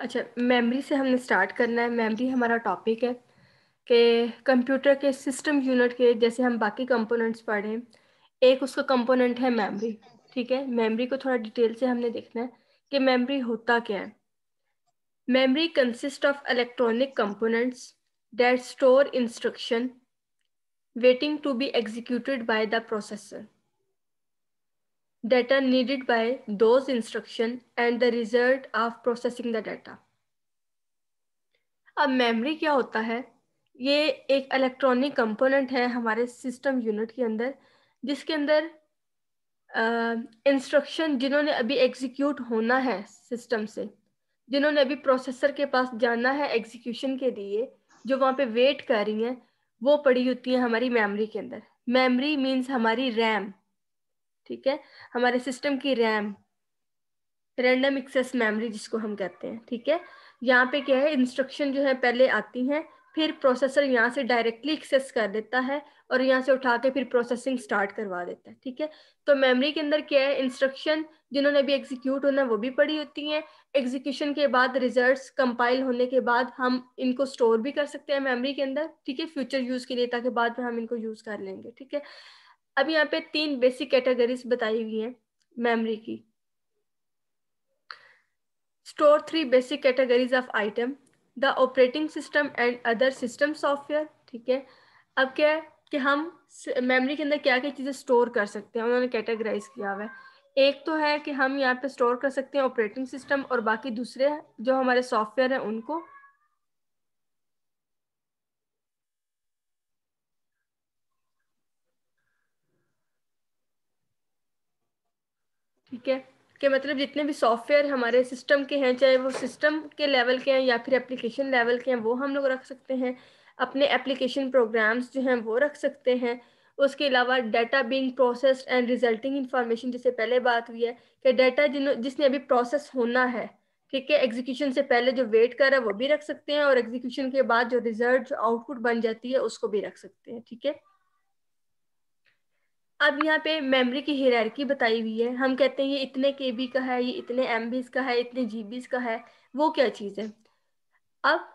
अच्छा मेमोरी से हमने स्टार्ट करना है मेमोरी हमारा टॉपिक है कि कंप्यूटर के सिस्टम यूनिट के जैसे हम बाकी कंपोनेंट्स पढ़े एक उसका कंपोनेंट है मेमोरी ठीक है मेमोरी को थोड़ा डिटेल से हमने देखना है कि मेमोरी होता क्या है memory consist of electronic components that store instruction waiting to be executed by the processor that are needed by those instruction and the result of processing the data. अब memory क्या होता है ये एक electronic कंपोनेंट है हमारे system unit के अंदर जिसके अंदर इंस्ट्रक्शन uh, जिन्होंने अभी एग्जीक्यूट होना है सिस्टम से जिन्होंने अभी प्रोसेसर के पास जाना है एग्जीक्यूशन के लिए जो वहाँ पे वेट कर रही हैं वो पड़ी होती है हमारी मेमोरी के अंदर मेमोरी मीन्स हमारी रैम ठीक है हमारे सिस्टम की रैम रैंडम एक्सेस मेमोरी जिसको हम कहते हैं ठीक है यहाँ पे क्या है इंस्ट्रक्शन जो है पहले आती हैं फिर प्रोसेसर यहाँ से डायरेक्टली एक्सेस कर देता है और यहाँ से उठा के फिर प्रोसेसिंग स्टार्ट करवा देता है ठीक है तो मेमोरी के अंदर क्या है इंस्ट्रक्शन जिन्होंने भी एग्जीक्यूट होना वो भी पड़ी होती हैं एग्जीक्यूशन के बाद रिजल्ट्स कंपाइल होने के बाद हम इनको स्टोर भी कर सकते हैं मेमोरी के अंदर ठीक है फ्यूचर यूज़ के लिए ताकि बाद में हम इनको यूज़ कर लेंगे ठीक है अब यहाँ पे तीन बेसिक कैटेगरीज बताई हुई हैं मेमोरी की store three basic categories of item the operating system and other system software ठीक है अब क्या है कि हम मेमोरी के अंदर क्या क्या चीज़ें स्टोर कर सकते हैं उन्होंने कैटेगराइज किया हुआ है एक तो है कि हम यहाँ पे स्टोर कर सकते हैं ऑपरेटिंग सिस्टम और बाकी दूसरे जो हमारे सॉफ्टवेयर हैं उनको ठीक है कि मतलब जितने भी सॉफ्टवेयर हमारे सिस्टम के हैं चाहे वो सिस्टम के लेवल के हैं या फिर एप्लीकेशन लेवल के हैं वो हम लोग रख सकते हैं अपने एप्लीकेशन प्रोग्राम्स जो हैं वो रख सकते हैं उसके अलावा data being processed and resulting information जिससे पहले बात हुई है कि डाटा जिन जिसने अभी प्रोसेस होना है ठीक है एग्जीक्यूशन से पहले जो वेट कर रहा है वो भी रख सकते हैं और एग्जीक्यूशन के बाद जो रिजल्ट आउटपुट बन जाती है उसको भी रख सकते हैं ठीक है अब यहाँ पे मेमोरी की हिरारकी बताई हुई है हम कहते हैं ये इतने के बी का है ये इतने एम का है इतने जी का है वो क्या चीज़ है अब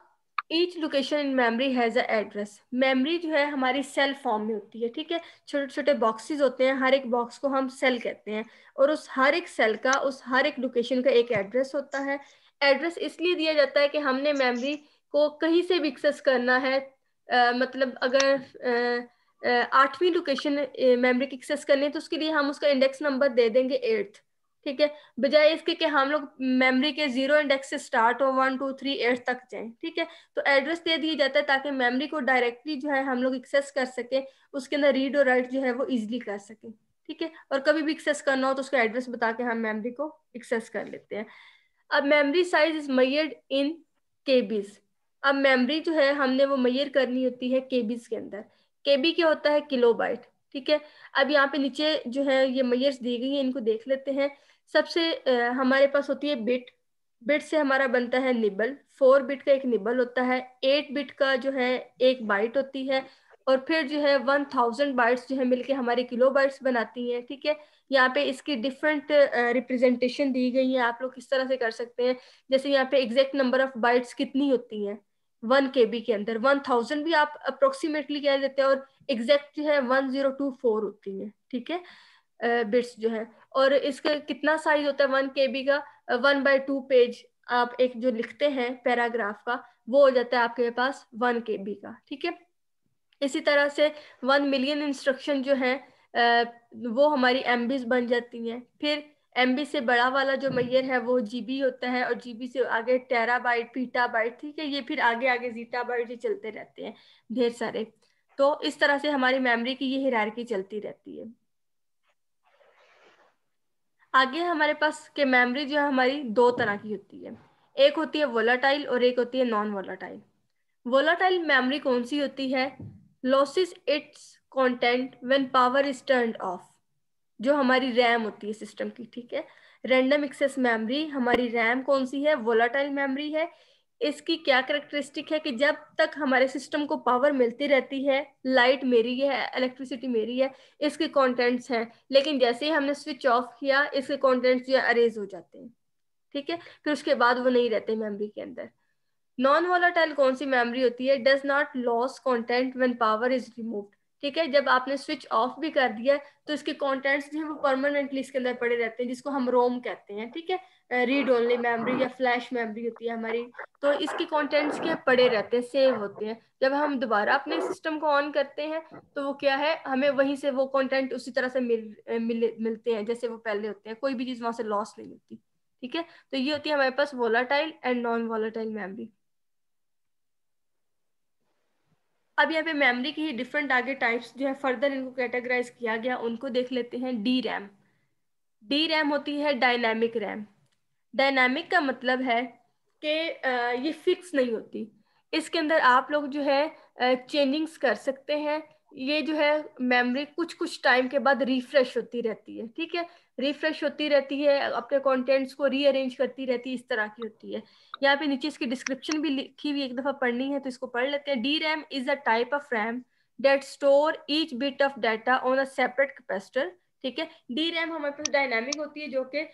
each location in memory has a address memory जो है हमारी सेल फॉर्म में होती है ठीक है छोटे छोटे बॉक्सेस होते हैं हर एक बॉक्स को हम सेल कहते हैं और उस हर एक सेल का उस हर एक लोकेशन का एक एड्रेस होता है एड्रेस इसलिए दिया जाता है कि हमने मेमोरी को कहीं से भी एक्सेस करना है आ, मतलब अगर आ, आठवीं लोकेशन मेमोरी की एक्सेस करनी है तो उसके लिए हम उसका इंडेक्स नंबर दे देंगे एट्थ ठीक है बजाय इसके कि हम लोग मेमोरी के जीरो इंडेक्स से स्टार्ट हो वन टू थ्री एट तक जाएं ठीक है तो एड्रेस दे दिया जाता है ताकि मेमोरी को डायरेक्टली जो है हम लोग एक्सेस कर सके उसके अंदर रीड और राइट जो है वो इजिली कर सके ठीक है और कभी भी एक्सेस करना हो तो उसका एड्रेस बता के हम मेमोरी को एक्सेस कर लेते हैं अब memory size is measured in KBs अब मेमोरी जो है हमने वो मैयर करनी होती है केबीज के अंदर केबी क्या होता है किलो बाइट ठीक है अब यहाँ पे नीचे जो है ये मयर्स दी गई है इनको देख लेते हैं सबसे हमारे पास होती है बिट बिट से हमारा बनता है निबल फोर बिट का एक निबल होता है एट बिट का जो है एक बाइट होती है और फिर जो है वन थाउजेंड बाइट्स जो है मिलके हमारे किलो बाइट्स बनाती हैं ठीक है यहाँ पे इसकी डिफरेंट रिप्रेजेंटेशन दी गई है आप लोग किस तरह से कर सकते हैं जैसे यहाँ पे एग्जैक्ट नंबर ऑफ बाइट्स कितनी होती हैं वन के बी के अंदर वन थाउजेंड भी आप अप्रोक्सीमेटली कह देते हैं और एग्जैक्ट जो है वन जीरो टू फोर होती है ठीक है बिट्स जो है और इसका कितना साइज होता है वन के बी का वन बाय टू पेज आप एक जो लिखते हैं पैराग्राफ का वो हो जाता है आपके पास वन के बी का ठीक है इसी तरह से वन मिलियन इंस्ट्रक्शन जो है वो हमारी एम बन जाती हैं फिर एमबी से बड़ा वाला जो हम्म। मैयर है वो जीबी होता है और जीबी से आगे टेराबाइट पीटाबाइट ठीक है ये फिर आगे आगे जीटाबाइट ये चलते रहते हैं ढेर सारे तो इस तरह से हमारी मेमोरी की ये हिरारकी चलती रहती है आगे हमारे पास के मेमोरी जो है हमारी दो तरह की होती है एक होती है वोलाटाइल और एक होती है नॉन वोलाटाइल वोलाटाइल मेमोरी कौन सी होती है loses its content when power is turn off जो हमारी रैम होती है सिस्टम की ठीक है रैंडम एक्सेस मेमोरी हमारी रैम कौन सी है वोलाटाइल मेमोरी है इसकी क्या करेक्टरिस्टिक है कि जब तक हमारे सिस्टम को पावर मिलती रहती है लाइट मेरी है इलेक्ट्रिसिटी मेरी है इसके कंटेंट्स हैं लेकिन जैसे ही हमने स्विच ऑफ किया इसके कंटेंट्स जो है अरेज हो जाते हैं ठीक है फिर उसके बाद वो नहीं रहते मेमोरी के अंदर नॉन वोलाटाइल कौन सी मेमोरी होती है does not lose content when power is removed ठीक है जब आपने स्विच ऑफ भी कर दिया तो इसके कॉन्टेंट्स जो है वो परमानेंटली इसके अंदर पड़े रहते हैं जिसको हम रोम कहते हैं ठीक है रीड ओनली मेमोरी या फ्लैश मेमोरी होती है हमारी तो इसके कॉन्टेंट्स के पड़े रहते हैं सेव होते हैं जब हम दोबारा अपने सिस्टम को ऑन करते हैं तो वो क्या है हमें वहीं से वो कॉन्टेंट उसी तरह से मिल, मिल मिलते हैं जैसे वो पहले होते हैं कोई भी चीज़ वहां से लॉस नहीं होती ठीक है तो ये होती है हमारे पास volatile and non volatile memory अब यहाँ पे मेमोरी के ही डिफरेंट आगे टाइप्स जो है फर्दर इनको कैटेगराइज किया गया उनको देख लेते हैं डी रैम डी रैम होती है डायनामिक रैम डायनामिक का मतलब है कि ये फिक्स नहीं होती इसके अंदर आप लोग जो है चेंजिंग्स कर सकते हैं ये जो है मेमोरी कुछ कुछ टाइम के बाद रिफ्रेश होती रहती है ठीक है रिफ्रेश होती रहती है अपने कंटेंट्स को रीअरेंज करती रहती है इस तरह की होती है यहाँ पे नीचे इसकी डिस्क्रिप्शन भी लिखी हुई एक दफ़ा पढ़नी है तो इसको पढ़ लेते हैं D RAM is a type of RAM that store each bit of data on a separate capacitor ठीक है डी रैम हमारे पास डायनेमिक होती है जो कि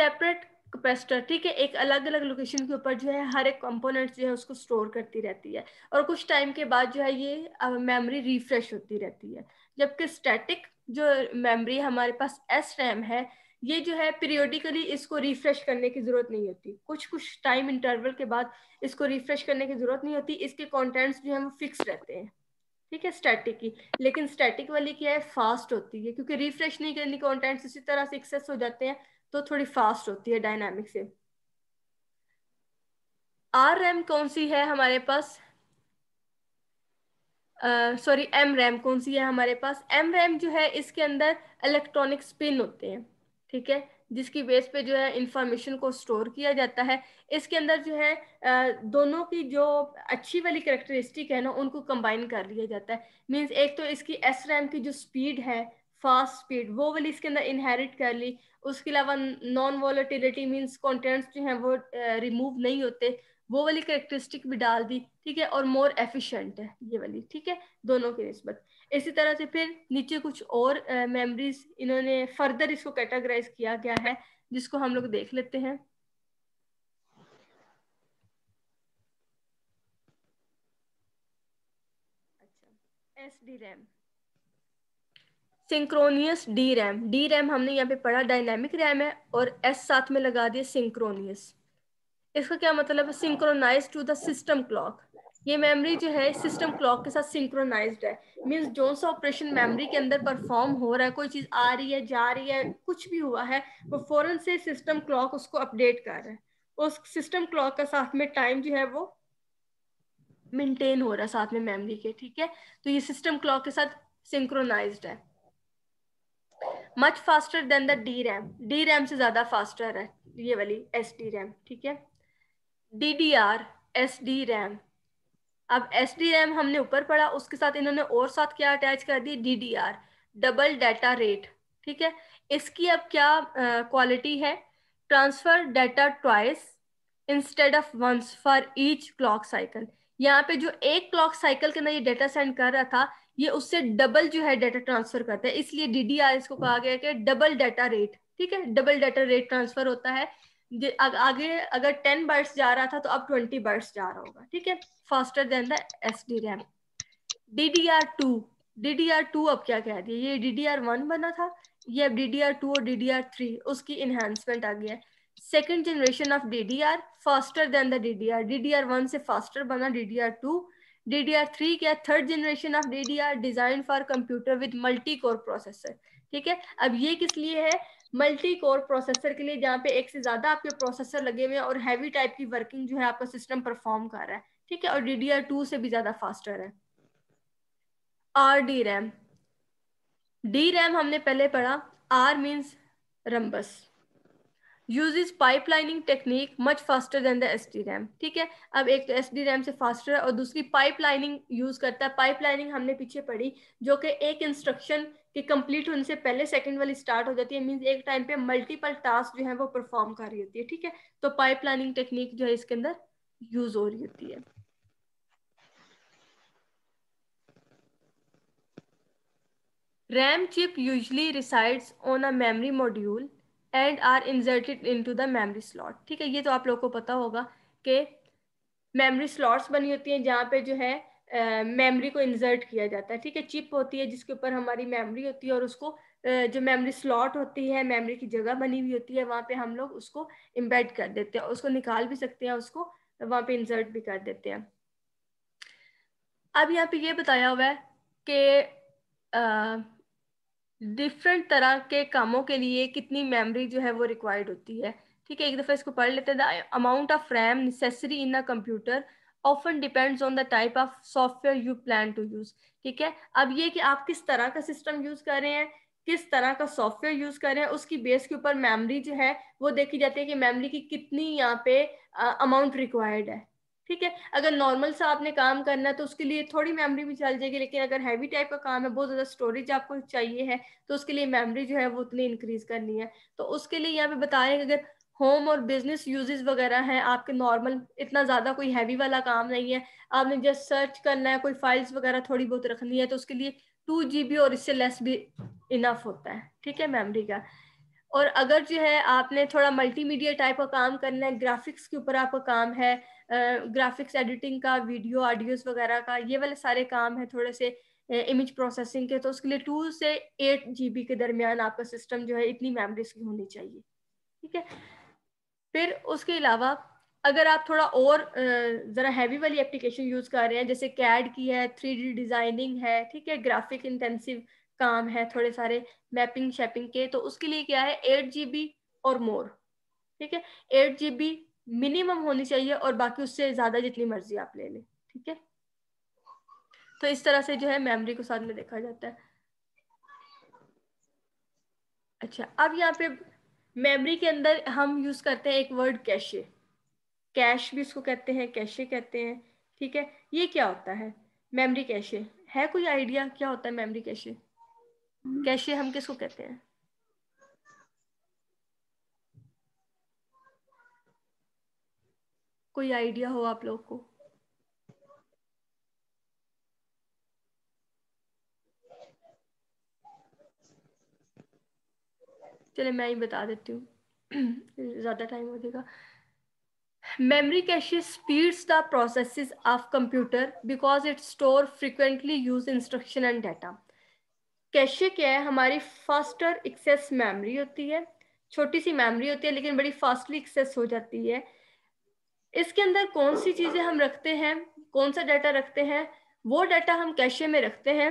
सेपरेट कैपेसिटर ठीक है एक अलग अलग लोकेशन के ऊपर जो है हर एक कंपोनेंट जो है उसको स्टोर करती रहती है और कुछ टाइम के बाद जो है ये मेमोरी रिफ्रेश होती रहती है जबकि स्टैटिक जो मेमोरी हमारे पास एस रैम है ये जो है पीरियोडिकली इसको रिफ्रेश करने की ज़रूरत नहीं होती कुछ कुछ टाइम इंटरवल के बाद इसको रिफ्रेश करने की ज़रूरत नहीं होती इसके कॉन्टेंट्स जो है वो फिक्स रहते हैं ठीक है स्टैटिक की लेकिन स्टैटिक वाली क्या है फास्ट होती है क्योंकि रिफ्रेश नहीं करनी कॉन्टेंट्स इसी तरह से एक्सेस हो जाते हैं तो थोड़ी फास्ट होती है डायनामिक से आर रैम कौन सी है हमारे पास सॉरी एम रैम कौन सी है हमारे पास एम रैम जो है इसके अंदर इलेक्ट्रॉनिक स्पिन होते हैं ठीक है जिसकी बेस पे जो है इंफॉर्मेशन को स्टोर किया जाता है इसके अंदर जो है दोनों की जो अच्छी वाली करेक्टरिस्टिक है ना उनको कंबाइन कर लिया जाता है मीन्स एक तो इसकी एस रैम की जो स्पीड है फास्ट स्पीड वो वाली इसके अंदर इनहेरिट कर ली उसके अलावा नॉन वॉलेटिलिटी मीन्स कॉन्टेंट्स जो हैं वो रिमूव uh, नहीं होते वो वाली करेक्टरिस्टिक भी डाल दी ठीक है और मोर एफिशिएंट है ये वाली ठीक है दोनों की नस्बत इसी तरह से फिर नीचे कुछ और मेमोरीज uh, इन्होंने फर्दर इसको कैटेगराइज किया गया है जिसको हम लोग देख लेते हैं अच्छा S D RAM synchronous D RAM D RAM हमने यहाँ पे पढ़ा डायनामिक रैम है और एस साथ में लगा दिया सिंक्रोनियस इसका क्या मतलब है synchronize to the system clock ये मेमोरी जो है सिस्टम क्लॉक के साथ सिंक्रोनाइज्ड है मींस जो सा ऑपरेशन मेमोरी के अंदर परफॉर्म हो रहा है कोई चीज आ रही है जा रही है कुछ भी हुआ है वो फौरन से सिस्टम क्लॉक उसको अपडेट कर रहा है उस सिस्टम क्लॉक का साथ में टाइम जो है वो मेंटेन हो रहा है साथ में मेमोरी के ठीक है तो ये सिस्टम क्लॉक के साथ सिंक्रोनाइज्ड है much faster than the D RAM D RAM से ज़्यादा फास्टर है ये वाली एस डी रैम ठीक है D D R S D RAM अब एस डी रैम हमने ऊपर पढ़ा उसके साथ इन्होंने और साथ क्या अटैच कर दी D D R double data rate ठीक है इसकी अब क्या क्वालिटी है transfer data twice instead of once for each clock cycle यहाँ पे जो एक क्लॉक साइकिल के अंदर ये डेटा सेंड कर रहा था ये उससे डबल जो है डेटा ट्रांसफर करता है इसलिए डीडीआर इसको कहा गया कि डबल डाटा रेट ठीक है डबल डेटा रेट ट्रांसफर होता है आगे अगर टेन बर्ड्स जा रहा था तो अब ट्वेंटी बर्ड्स जा रहा होगा ठीक है faster than the S D RAM D D R two D D R two अब क्या कह रही है ये डी डी आर वन बना था ये अब डी डी आर टू और डी डी आर थ्री उसकी इनहेंसमेंट आ गया है second generation of D D R faster than the D D R D D R one से फास्टर बना D D R two DDR3 क्या third generation of DDR design for computer with multi core processor ठीक है अब ये किस लिए है मल्टी कोर प्रोसेसर के लिए जहाँ पे एक से ज्यादा आपके प्रोसेसर लगे हुए हैं और हैवी टाइप की वर्किंग जो है आपका सिस्टम परफॉर्म कर रहा है ठीक है और डीडीआर टू से भी ज्यादा फास्टर है R D RAM D RAM हमने पहले पढ़ा R means Rambus pipelining technique much faster than the S D RAM ठीक है अब एक तो एस डी रैम से फास्टर है और दूसरी पाइप लाइनिंग यूज करता है पाइप लाइनिंग हमने पीछे पढ़ी जो कि एक इंस्ट्रक्शन के कम्प्लीट होने से पहले सेकेंड वाली स्टार्ट हो जाती है मींस एक टाइम पे मल्टीपल टास्क जो है वो परफॉर्म कर रही होती है ठीक है तो पाइप लाइनिंग टेक्निक जो है इसके अंदर यूज हो रही होती है RAM chip usually resides on a memory module and are inserted to the memory slot ठीक है ये तो आप लोग को पता होगा कि मेमरी स्लॉट्स बनी होती हैं जहाँ पे जो है मेमरी uh, को इंजर्ट किया जाता है ठीक है चिप होती है जिसके ऊपर हमारी मेमरी होती है और उसको uh, जो मेमरी स्लॉट होती है मेमरी की जगह बनी हुई होती है वहाँ पे हम लोग उसको इम्बेड कर देते हैं उसको निकाल भी सकते हैं उसको वहाँ पे इंजर्ट भी कर देते हैं अब यहाँ पे ये बताया हुआ है कि डिफरेंट तरह के कामों के लिए कितनी मेमोरी जो है वो रिक्वायर्ड होती है ठीक है एक दफ़ा इसको पढ़ लेते हैं amount of RAM necessary in a computer often depends on the type of software you plan to use ठीक है अब ये कि आप किस तरह का सिस्टम यूज़ कर रहे हैं किस तरह का सॉफ्टवेयर यूज कर रहे हैं उसकी बेस के ऊपर मेमोरी जो है वो देखी जाती है कि मेमोरी की कितनी यहाँ पे अमाउंट रिक्वायर्ड है ठीक है अगर नॉर्मल सा आपने काम करना है तो उसके लिए थोड़ी मेमोरी भी चल जाएगी लेकिन अगर हैवी टाइप का काम है बहुत ज़्यादा स्टोरेज आपको चाहिए है तो उसके लिए मेमोरी जो है वो उतनी इंक्रीज करनी है तो उसके लिए यहाँ पे बताएं अगर होम और बिजनेस यूजेस वगैरह हैं आपके नॉर्मल इतना ज़्यादा कोई हैवी वाला काम नहीं है आपने जस्ट सर्च करना है कोई फाइल्स वगैरह थोड़ी बहुत रखनी है तो उसके लिए टू जी और इससे लेस भी इनफ होता है ठीक है मेमरी का और अगर जो है आपने थोड़ा मल्टीमीडिया टाइप का काम करना है ग्राफिक्स के ऊपर आपका काम है ग्राफिक्स एडिटिंग का वीडियो ऑडियोज वगैरह का ये वाले सारे काम है थोड़े से इमेज प्रोसेसिंग के तो उसके लिए टू से एट जी के दरमियान आपका सिस्टम जो है इतनी मेमोरीज की होनी चाहिए ठीक है फिर उसके अलावा अगर आप थोड़ा और ज़रा हैवी वाली एप्लीकेशन यूज़ कर रहे हैं जैसे कैड की है थ्री डिज़ाइनिंग है ठीक है ग्राफिक इंटेंसिव काम है थोड़े सारे मैपिंग शैपिंग के तो उसके लिए क्या है एट जी और मोर ठीक है एट जी मिनिमम होनी चाहिए और बाकी उससे ज़्यादा जितनी मर्जी आप ले लें ठीक है तो इस तरह से जो है मेमोरी को साथ में देखा जाता है अच्छा अब यहाँ पे मेमोरी के अंदर हम यूज़ करते हैं एक वर्ड कैशे कैश भी इसको कहते हैं कैशे कहते हैं ठीक है ये क्या होता है मेमोरी कैशे है कोई आइडिया क्या होता है मेमोरी कैशे hmm. कैशे हम किसको कहते हैं कोई आइडिया हो आप लोग को चले मैं ही बता देती हूँ ज्यादा टाइम हो जाएगा memory cache speeds the process of computer because it store frequently use instruction and data cache क्या है हमारी फास्टर एक्सेस मेमरी होती है छोटी सी मेमरी होती है लेकिन बड़ी फास्टली एक्सेस हो जाती है इसके अंदर कौन सी चीजें हम रखते हैं कौन सा डाटा रखते हैं वो डाटा हम कैशे में रखते हैं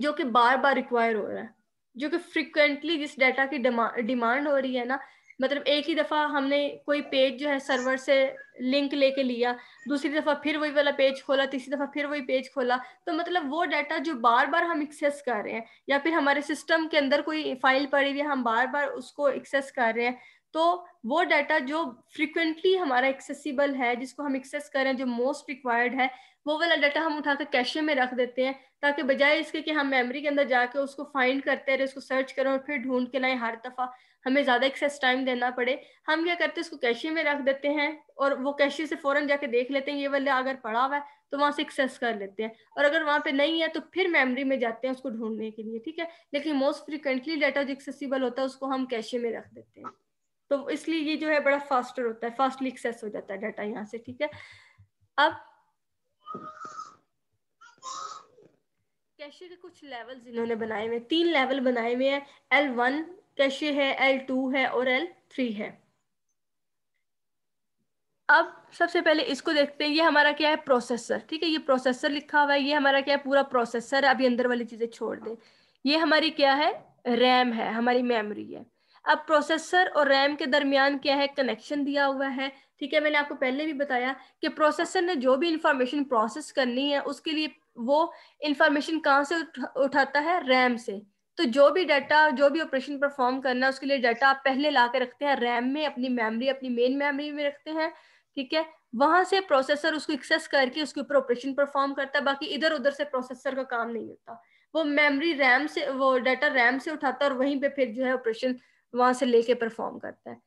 जो कि बार बार रिक्वायर हो रहा है जो कि फ्रिक्वेंटली जिस डाटा की डिमांड हो रही है ना मतलब एक ही दफ़ा हमने कोई पेज जो है सर्वर से लिंक लेके लिया दूसरी दफ़ा फिर वही वाला पेज खोला तीसरी दफ़ा फिर वही पेज खोला तो मतलब वो डाटा जो बार बार हम एक्सेस कर रहे हैं या फिर हमारे सिस्टम के अंदर कोई फाइल पड़ी हुई है हम बार बार उसको एक्सेस कर रहे हैं तो वो डाटा जो फ्रिक्वेंटली हमारा एक्सेसिबल है जिसको हम एक्सेस करें जो मोस्ट रिक्वायर्ड है वो वाला डाटा हम उठाकर कैशे में रख देते हैं ताकि बजाय इसके कि हम मेमोरी के अंदर जाके उसको फाइंड करते रहे उसको सर्च करें और फिर ढूंढ के लाएं हर दफ़ा हमें ज़्यादा एक्सेस टाइम देना पड़े हम क्या करते हैं उसको कैशे में रख देते हैं और वो कैशे से फ़ौरन जाके देख लेते हैं ये वाला अगर पड़ा हुआ है तो वहां से एक्सेस कर लेते हैं और अगर वहां पे नहीं है तो फिर मेमोरी में जाते हैं उसको ढूंढने के लिए ठीक है लेकिन मोस्ट फ्रिक्वेंटली डाटा जो एक्सेसिबल होता है उसको हम कैशे में रख देते हैं तो इसलिए ये जो है बड़ा फास्टर होता है फास्टली एक्सेस हो जाता है डाटा यहाँ से ठीक है अब कैशे के कुछ लेवल्स इन्होंने बनाए हुए तीन लेवल बनाए हुए हैं एल वन कैशे है एल टू है और एल थ्री है अब सबसे पहले इसको देखते हैं ये हमारा क्या है प्रोसेसर ठीक है ये प्रोसेसर लिखा हुआ है ये हमारा क्या है पूरा प्रोसेसर है अभी अंदर वाली चीजें छोड़ दें ये हमारी क्या है रैम है हमारी मेमोरी है अब प्रोसेसर और रैम के दरमियान क्या है कनेक्शन दिया हुआ है ठीक है मैंने आपको पहले भी बताया कि प्रोसेसर ने जो भी इंफॉर्मेशन प्रोसेस करनी है उसके लिए वो इंफॉर्मेशन कहाँ से उठाता है रैम से तो जो भी डाटा जो भी ऑपरेशन परफॉर्म करना है उसके लिए डाटा आप पहले ला रखते हैं रैम में अपनी मेमरी अपनी मेन मेमरी में रखते हैं ठीक है वहां से प्रोसेसर उसको एक्सेस करके उसके ऊपर ऑपरेशन परफॉर्म करता है बाकी इधर उधर से प्रोसेसर का काम नहीं होता वो मेमोरी रैम से वो डाटा रैम से उठाता और वहीं पे फिर जो है ऑपरेशन वहां से लेके परफॉर्म करता है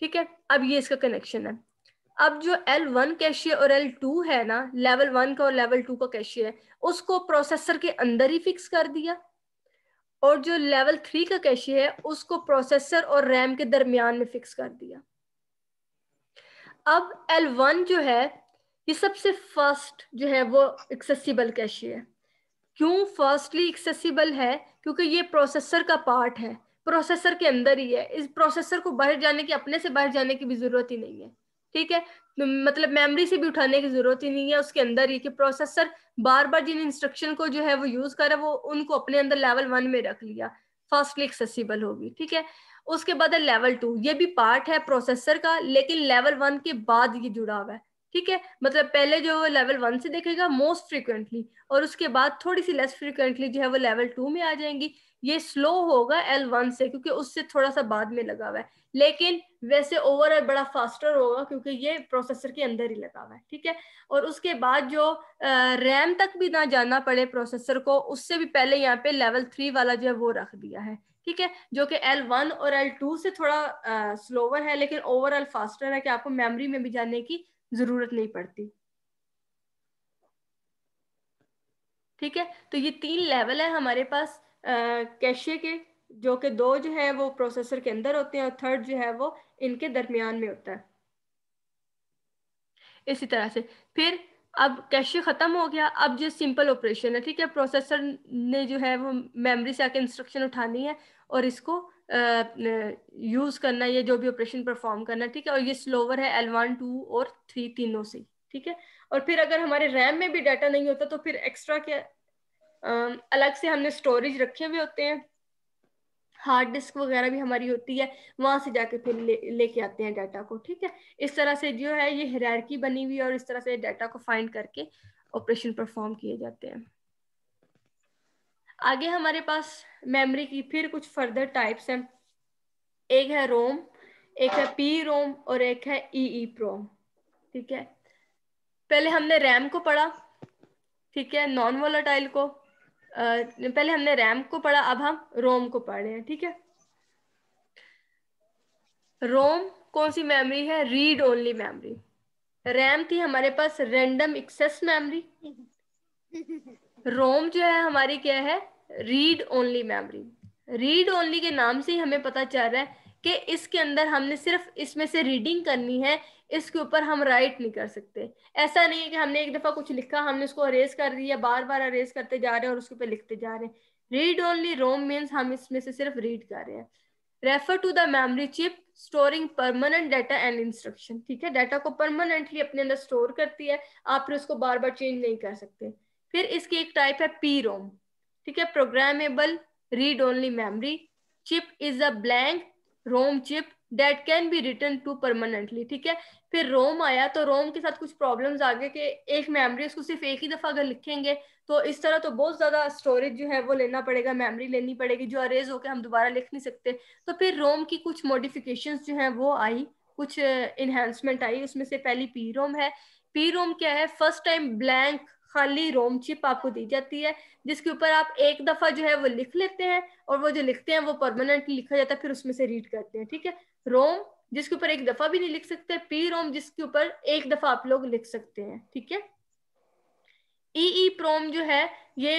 ठीक है अब ये इसका कनेक्शन है अब जो एल वन कैशियर और एल टू है ना लेवल वन का और लेवल टू का कैशियर है उसको प्रोसेसर के अंदर ही फिक्स कर दिया और जो लेवल थ्री का कैशियर है उसको प्रोसेसर और रैम के दरमियान में फिक्स कर दिया अब एल वन जो है ये सबसे फर्स्ट जो है वो एक्सेसिबल कैशियर है क्यों फर्स्टली एक्सेसिबल है क्योंकि ये प्रोसेसर का पार्ट है प्रोसेसर के अंदर ही है इस प्रोसेसर को बाहर जाने की अपने से बाहर जाने की भी जरूरत ही नहीं है ठीक है तो मतलब मेमोरी से भी उठाने की जरूरत ही नहीं है उसके अंदर ही कि प्रोसेसर बार बार जिन इंस्ट्रक्शन को जो है वो यूज करे वो उनको अपने अंदर लेवल वन में रख लिया फास्टली एक्सेसिबल होगी ठीक है उसके बाद है लेवल टू ये भी पार्ट है प्रोसेसर का लेकिन लेवल वन के बाद ये जुड़ा हुआ है ठीक है मतलब पहले जो लेवल वन से देखेगा मोस्ट फ्रिक्वेंटली और उसके बाद थोड़ी सी लेस फ्रिक्वेंटली जो है वो लेवल टू में आ जाएंगी ये स्लो होगा एल वन से क्योंकि उससे थोड़ा सा बाद में लगा हुआ है लेकिन वैसे ओवरऑल बड़ा फास्टर होगा क्योंकि ये प्रोसेसर के अंदर ही लगा हुआ है ठीक है और उसके बाद जो रैम तक भी ना जाना पड़े प्रोसेसर को उससे भी पहले यहाँ पे लेवल थ्री वाला जो है वो रख दिया है ठीक है जो कि एल वन और एल टू से थोड़ा स्लोवर है लेकिन ओवरऑल फास्टर है कि आपको मेमोरी में भी जाने की जरूरत नहीं पड़ती ठीक है तो ये तीन लेवल है हमारे पास कैशे के जो कि दो जो है वो प्रोसेसर के अंदर होते हैं और थर्ड जो है वो इनके दरमियान में होता है इसी तरह से फिर अब कैशे ख़त्म हो गया अब जो सिंपल ऑपरेशन है ठीक है प्रोसेसर ने जो है वो मेमोरी से आके इंस्ट्रक्शन उठानी है और इसको यूज़ करना या जो भी ऑपरेशन परफॉर्म करना ठीक है और ये स्लोवर है एल वन टू और थ्री तीनों से ठीक है और फिर अगर हमारे रैम में भी डाटा नहीं होता तो फिर एक्स्ट्रा क्या अलग से हमने स्टोरेज रखे हुए होते हैं हार्ड डिस्क वगैरह भी हमारी होती है वहां से जाके फिर ले लेके आते हैं डाटा को ठीक है इस तरह से जो है ये हिरारकी बनी हुई है और इस तरह से डाटा को फाइंड करके ऑपरेशन परफॉर्म किए जाते हैं आगे हमारे पास मेमोरी की फिर कुछ फर्दर टाइप्स हैं एक है रोम एक है पी रोम और एक है ई ई प्रोम ठीक है पहले हमने रैम को पढ़ा ठीक है नॉन वोलाटाइल को पहले हमने रैम को पढ़ा अब हम रोम को पढ़ रहे हैं ठीक है रोम कौन सी मेमोरी है रीड ओनली मेमोरी रैम थी हमारे पास रैंडम एक्सेस मेमोरी रोम जो है हमारी क्या है read only memory read only के नाम से ही हमें पता चल रहा है कि इसके अंदर हमने सिर्फ इसमें से रीडिंग करनी है इसके ऊपर हम राइट नहीं कर सकते ऐसा नहीं है कि हमने एक दफ़ा कुछ लिखा हमने उसको अरेज कर दिया बार बार अरेज करते जा रहे हैं और उसके ऊपर लिखते जा रहे हैं रीड ओनली रोम मीन्स हम इसमें से सिर्फ रीड कर रहे हैं refer to the memory chip storing permanent data and instruction ठीक है डाटा को परमानेंटली अपने अंदर स्टोर करती है आप फिर उसको बार बार चेंज नहीं कर सकते फिर इसकी एक टाइप है पी रोम ठीक है programmable read only memory chip is a blank ROM chip that can be written to permanently ठीक है फिर रोम आया तो रोम के साथ कुछ प्रॉब्लम्स आ गए कि एक मेमोरी उसको सिर्फ एक ही दफ़ा अगर लिखेंगे तो इस तरह तो बहुत ज़्यादा स्टोरेज जो है वो लेना पड़ेगा मेमोरी लेनी पड़ेगी जो अरेज होकर हम दोबारा लिख नहीं सकते तो फिर रोम की कुछ मॉडिफिकेशन जो है वो आई कुछ इन्हेंसमेंट आई उसमें से पहली पी रोम है पी रोम क्या है फर्स्ट टाइम ब्लैंक खाली रोम चिप आपको दी जाती है जिसके ऊपर आप एक दफा जो है वो लिख लेते हैं और वो जो लिखते हैं वो परमानेंटली लिखा जाता है फिर उसमें से रीड करते हैं ठीक है रोम जिसके ऊपर एक दफा भी नहीं लिख सकते पी रोम जिसके ऊपर एक दफा आप लोग लिख सकते हैं ठीक है ई प्रोम जो है ये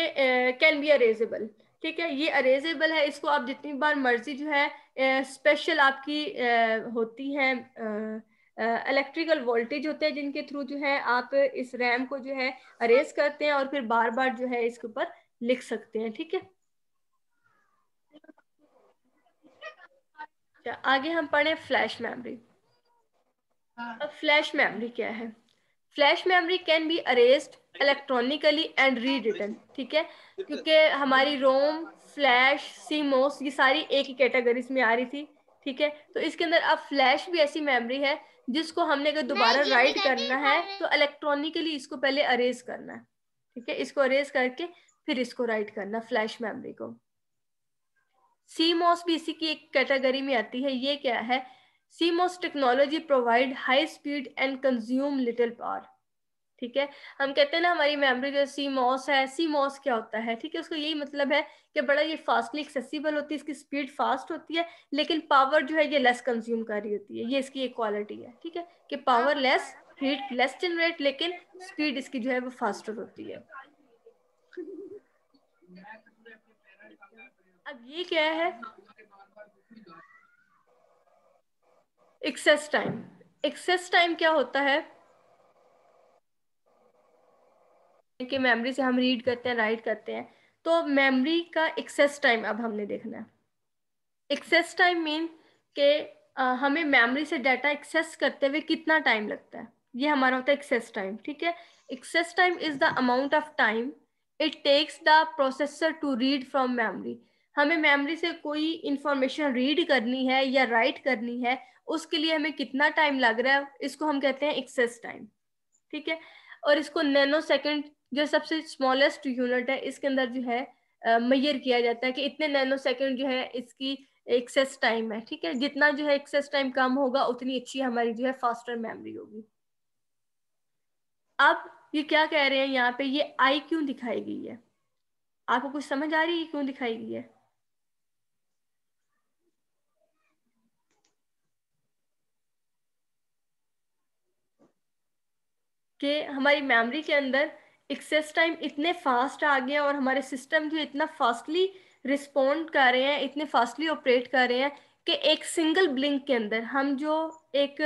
कैन बी अरेजेबल ठीक है ये अरेजेबल है इसको आप जितनी बार मर्जी जो है स्पेशल आपकी आ, होती है आ, इलेक्ट्रिकल वोल्टेज होते हैं जिनके थ्रू जो है आप इस रैम को जो है अरेज करते हैं और फिर बार बार जो है इसके ऊपर लिख सकते हैं ठीक है अच्छा, आगे हम पढ़े फ्लैश मेमोरी अब फ्लैश मेमोरी क्या है flash memory can be erased electronically and rewritten ठीक है क्योंकि हमारी रोम फ्लैश सीमोस ये सारी एक ही कैटेगरीज में आ रही थी ठीक है तो इसके अंदर अब फ्लैश भी ऐसी मेमोरी है जिसको हमने अगर दोबारा राइट करना है तो इलेक्ट्रॉनिकली इसको पहले अरेज करना है ठीक है इसको अरेज करके फिर इसको राइट करना फ्लैश मेमोरी को सीमोस भी इसी की एक कैटेगरी में आती है ये क्या है CMOS technology provide high speed and consume little power ठीक है हम कहते हैं ना हमारी मेमोरी जो सी मॉस है सी मॉस क्या होता है ठीक है उसको यही मतलब है कि बड़ा ये फास्टली एक्सेसिबल होती है इसकी स्पीड फास्ट होती है लेकिन पावर जो है ये लेस कंज्यूम कर रही होती है ये इसकी एक क्वालिटी है ठीक है कि power less heat less generate लेकिन स्पीड इसकी जो है वो फास्टर होती है अब ये क्या है एक्सेस टाइम एक्सेस टाइम क्या होता है कि मेमोरी से हम रीड करते हैं राइट करते हैं तो मेमोरी का एक्सेस टाइम अब हमने देखना है एक्सेस टाइम मीन के हमें मेमोरी से डाटा एक्सेस करते हुए कितना टाइम लगता है ये हमारा होता है एक्सेस टाइम ठीक है access time is the amount of time it takes the processor to read from memory हमें मेमोरी से कोई इंफॉर्मेशन रीड करनी है या राइट करनी है उसके लिए हमें कितना टाइम लग रहा है इसको हम कहते हैं एक्सेस टाइम ठीक है और इसको नैनो सेकंड जो सबसे स्मॉलेस्ट यूनिट है इसके अंदर जो है मैयर किया जाता है कि इतने नैनो सेकेंड जो है इसकी एक्सेस टाइम है ठीक है जितना जो है एक्सेस टाइम कम होगा उतनी अच्छी हमारी जो है फास्टर मेमोरी होगी अब ये क्या कह रहे हैं यहाँ पे ये आई क्यों दिखाई गई है आपको कुछ समझ आ रही है क्यों दिखाई गई है कि हमारी मेमोरी के अंदर एक्सेस टाइम इतने फास्ट आ गया और हमारे सिस्टम जो इतना फास्टली रिस्पोंड कर रहे हैं इतने फास्टली ऑपरेट कर रहे हैं कि एक सिंगल ब्लिंक के अंदर हम जो एक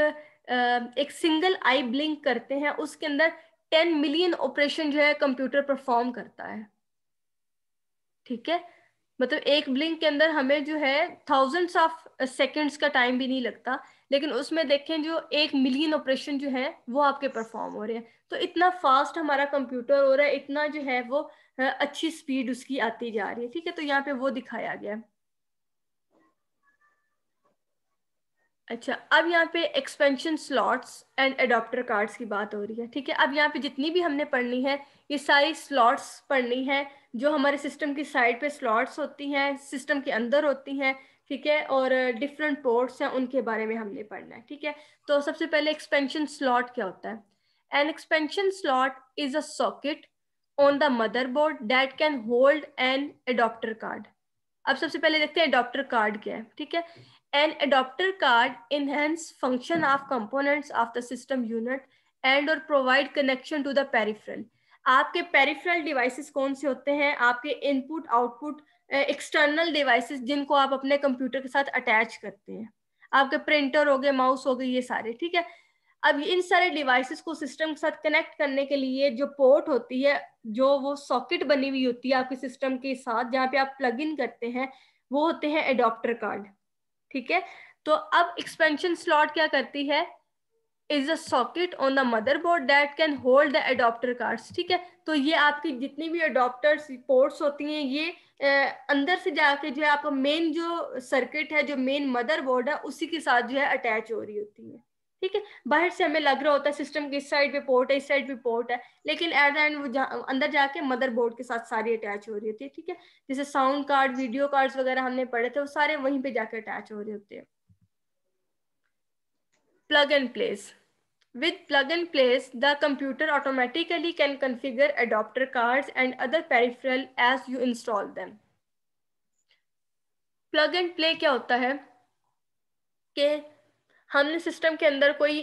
एक सिंगल आई ब्लिंक करते हैं उसके अंदर टेन मिलियन ऑपरेशन जो है कंप्यूटर परफॉर्म करता है ठीक है मतलब एक ब्लिंक के अंदर हमें जो है थाउजेंड्स ऑफ सेकंड्स का टाइम भी नहीं लगता लेकिन उसमें देखें जो एक मिलियन ऑपरेशन जो है वो आपके परफॉर्म हो रहे हैं तो इतना फास्ट हमारा कंप्यूटर हो रहा है इतना जो है वो अच्छी स्पीड उसकी आती जा रही है ठीक है तो यहाँ पे वो दिखाया गया है अच्छा अब यहाँ पे expansion slots and adapter cards की बात हो रही है ठीक है अब यहाँ पे जितनी भी हमने पढ़नी है ये सारी स्लॉट्स पढ़नी है जो हमारे सिस्टम की साइड पे स्लॉट्स होती हैं सिस्टम के अंदर होती हैं ठीक है और डिफरेंट पोर्ट्स हैं उनके बारे में हमने पढ़ना है ठीक है तो सबसे पहले एक्सपेंशन स्लॉट क्या होता है an expansion slot is a socket on the mother board that can hold an adapter card अब सबसे पहले देखते हैं एडॉप्टर कार्ड क्या है ठीक है an adapter card enhance function of components of the system unit and or provide connection to the peripheral आपके पेरिफेरल डिवाइसेस कौन से होते हैं आपके इनपुट आउटपुट एक्सटर्नल डिवाइसेस जिनको आप अपने कंप्यूटर के साथ अटैच करते हैं आपके प्रिंटर हो गए माउस हो गए ये सारे ठीक है अब इन सारे डिवाइसेस को सिस्टम के साथ कनेक्ट करने के लिए जो पोर्ट होती है जो वो सॉकेट बनी हुई होती है आपके सिस्टम के साथ जहाँ पे आप प्लग इन करते हैं वो होते हैं एडोप्टर कार्ड ठीक है तो अब एक्सपेंशन स्लॉट क्या करती है is a socket on the mother board that can hold the adapter cards ठीक है तो ये आपकी जितनी भी अडोप्टर पोर्ट्स होती हैं ये ए, अंदर से जाके जो है आपका मेन जो सर्किट है जो मेन मदर बोर्ड है उसी के साथ जो है अटैच हो रही होती है ठीक है बाहर से हमें लग रहा होता है सिस्टम की इस साइड भी पोर्ट है इस साइड भी पोर्ट है लेकिन एट द एंड वो जा, अंदर जाके मदर बोर्ड के साथ सारी अटैच हो रही होती है ठीक है जैसे साउंड कार्ड वीडियो कार्ड वगैरह हमने पढ़े थे वो सारे वहीं पे जाके अटैच हो रहे होते हैं plug and place with plug and place the computer automatically can configure adapter card and other peripheral as you install them. Plug and play क्या होता है कि हमने सिस्टम के अंदर कोई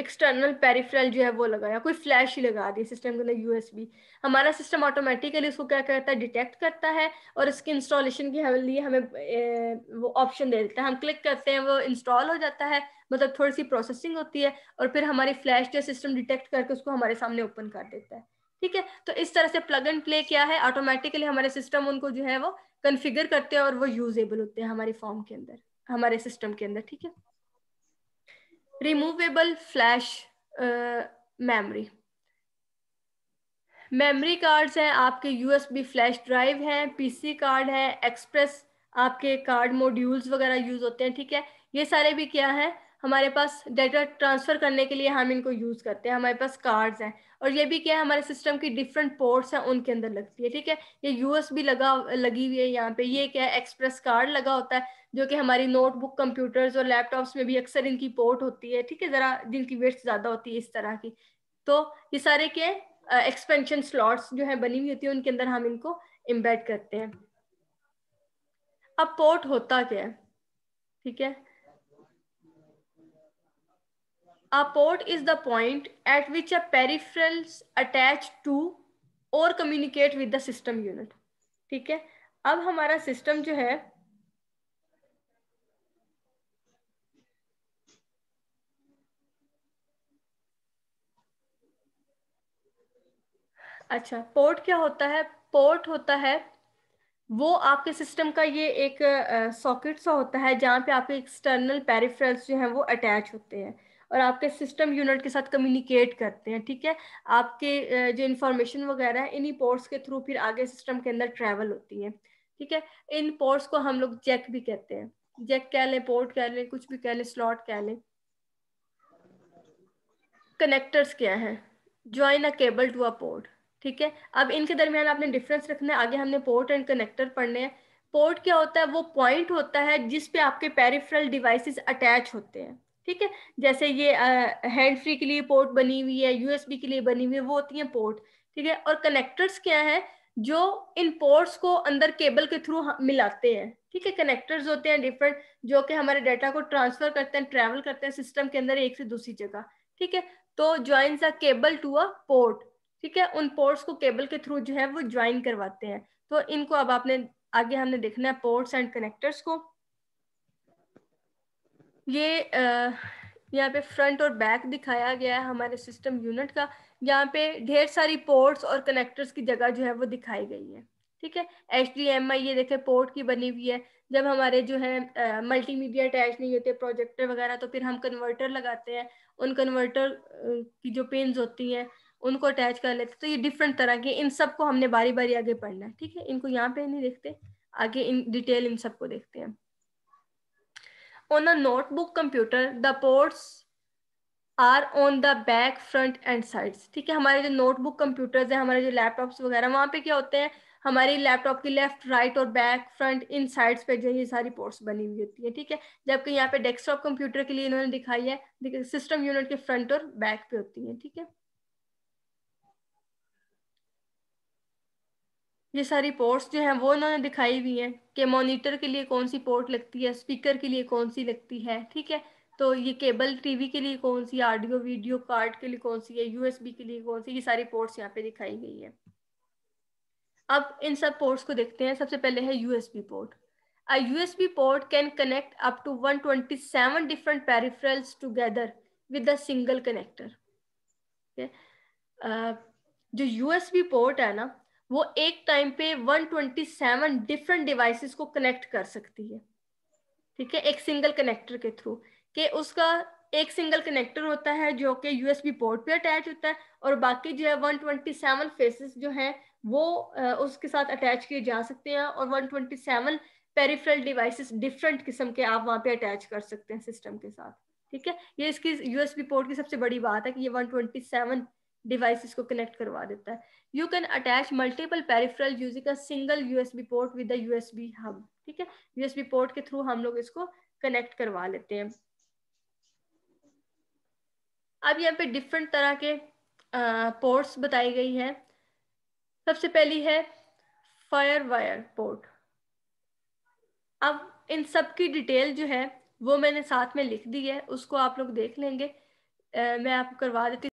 एक्सटर्नल पेरिफेरल जो है वो लगाया कोई फ्लैश ही लगा दी सिस्टम के अंदर यूएसबी हमारा सिस्टम ऑटोमेटिकली उसको क्या करता है डिटेक्ट करता है और इसकी इंस्टॉलेशन के लिए हमें ए, वो ऑप्शन दे देता है हम क्लिक करते हैं वो इंस्टॉल हो जाता है मतलब थोड़ी सी प्रोसेसिंग होती है और फिर हमारी फ्लैश जो सिस्टम डिटेक्ट करके उसको हमारे सामने ओपन कर देता है ठीक है तो इस तरह से प्लग एंड प्ले क्या है ऑटोमेटिकली हमारे सिस्टम उनको जो है वो कन्फिगर करते हैं और वो यूजेबल होते हैं हमारे फॉर्म के अंदर हमारे सिस्टम के अंदर ठीक है removable flash memory memory cards हैं आपके यूएसबी फ्लैश ड्राइव हैं पीसी कार्ड है एक्सप्रेस आपके कार्ड मॉड्यूल्स वगैरह यूज़ होते हैं ठीक है ये सारे भी क्या है हमारे पास डेटा ट्रांसफ़र करने के लिए हम इनको यूज़ करते हैं हमारे पास कार्ड्स हैं और ये भी क्या है हमारे सिस्टम की डिफरेंट पोर्ट्स हैं उनके अंदर लगती है ठीक है ये यूएसबी लगा लगी हुई है यहाँ पे ये क्या है एक्सप्रेस कार्ड लगा होता है जो कि हमारी नोटबुक कंप्यूटर्स और लैपटॉप्स में भी अक्सर इनकी पोर्ट होती है ठीक है ज़रा जिनकी वेस्ट ज़्यादा होती है इस तरह की तो ये सारे के एक्सपेंशन स्लॉट्स जो है बनी हुई होती है उनके अंदर हम इनको इम्बेड करते हैं अब पोर्ट होता क्या है ठीक है a port is the point at which a peripherals attach to और communicate with the system unit ठीक है अब हमारा सिस्टम जो है अच्छा पोर्ट क्या होता है पोर्ट होता है वो आपके सिस्टम का ये एक सॉकेट सा होता है जहाँ पे आपके एक्सटर्नल पेरिफ्रल्स जो हैं वो अटैच होते हैं और आपके सिस्टम यूनिट के साथ कम्युनिकेट करते हैं ठीक है आपके जो इंफॉर्मेशन वगैरह है इन्हीं पोर्ट्स के थ्रू फिर आगे सिस्टम के अंदर ट्रैवल होती है ठीक है इन पोर्ट्स को हम लोग जैक भी कहते हैं जैक कह लें पोर्ट कह लें कुछ भी कह लें स्लॉट कह लें कनेक्टर्स क्या है join a cable to a port ठीक है अब इनके दरमियान आपने डिफरेंस रखना है आगे हमने पोर्ट एंड कनेक्टर पढ़ने हैं पोर्ट क्या होता है वो पॉइंट होता है जिस पे आपके पेरिफ्रल डिवाइसेस अटैच होते हैं ठीक है जैसे ये हैंड फ्री के लिए पोर्ट बनी हुई है यूएसबी के लिए बनी हुई है वो होती है पोर्ट ठीक है और कनेक्टर्स क्या है जो इन पोर्ट्स को अंदर केबल के थ्रू मिलाते हैं ठीक है कनेक्टर्स होते हैं डिफरेंट जो कि हमारे डाटा को ट्रांसफर करते हैं ट्रेवल करते हैं सिस्टम के अंदर एक से दूसरी जगह ठीक है तो joins a cable to a port ठीक है उन पोर्ट्स को केबल के थ्रू जो है वो ज्वाइन करवाते हैं तो इनको अब आपने आगे हमने देखना है पोर्ट्स एंड कनेक्टर्स को ये यहाँ पे फ्रंट और बैक दिखाया गया है हमारे सिस्टम यूनिट का यहाँ पे ढेर सारी पोर्ट्स और कनेक्टर्स की जगह जो है वो दिखाई गई है ठीक है एच डी एम आई ये देखे पोर्ट की बनी हुई है जब हमारे जो है मल्टी मीडिया अटैच नहीं होते प्रोजेक्टर वगैरह तो फिर हम कन्वर्टर लगाते हैं उन कन्वर्टर की जो पिन होती हैं उनको अटैच कर लेते तो ये डिफरेंट तरह के इन सब को हमने बारी बारी आगे पढ़ना है ठीक है इनको यहाँ पे नहीं देखते आगे इन डिटेल इन सबको देखते हैं on a notebook computer the ports are on the back front and sides ठीक है हमारे जो नोटबुक कंप्यूटर्स हैं हमारे जो लैपटॉप्स वगैरह वहाँ पे क्या होते हैं हमारी लैपटॉप की लेफ्ट राइट और बैक फ्रंट इन साइड्स पे जो ये सारी पोर्ट्स बनी हुई होती है ठीक है जबकि यहाँ पे डेस्कटॉप कंप्यूटर के लिए इन्होंने दिखाई है सिस्टम यूनिट के फ्रंट और बैक पे होती है ठीक है ये सारी पोर्ट्स जो हैं वो इन्होंने दिखाई हुई हैं कि मॉनिटर के लिए कौन सी पोर्ट लगती है स्पीकर के लिए कौन सी लगती है ठीक है तो ये केबल टीवी के लिए कौन सी ऑडियो वीडियो कार्ड के लिए कौन सी है यूएसबी के लिए कौन सी ये सारी पोर्ट्स यहाँ पे दिखाई गई है अब इन सब पोर्ट्स को देखते हैं सबसे पहले है USB port a USB port can connect up to seven different peripherals together with a single connector जो यूएसबी पोर्ट है ना वो एक टाइम पे 127 डिफरेंट डिवाइसेस को कनेक्ट कर सकती है ठीक है एक सिंगल कनेक्टर के थ्रू कि उसका एक सिंगल कनेक्टर होता है जो कि यूएसबी पोर्ट पे अटैच होता है और बाकी जो है 127 फेसेस जो हैं वो उसके साथ अटैच किए जा सकते हैं और 127 पेरीफ्रल डिवाइसेस डिफरेंट किस्म के आप वहाँ पे अटैच कर सकते हैं सिस्टम के साथ ठीक है ये इसकी यूएसबी पोर्ट की सबसे बड़ी बात है कि ये 127 डिवाइसेस को कनेक्ट करवा देता है you can attach multiple peripheral using a single USB port with the USB hub ठीक है यूएसबी पोर्ट के थ्रू हम लोग इसको कनेक्ट करवा लेते हैं अब यहाँ पे डिफरेंट तरह के पोर्ट्स बताई गई हैं सबसे पहली है फायर वायर पोर्ट अब इन सब की डिटेल जो है वो मैंने साथ में लिख दी है उसको आप लोग देख लेंगे आ, मैं आपको करवा देती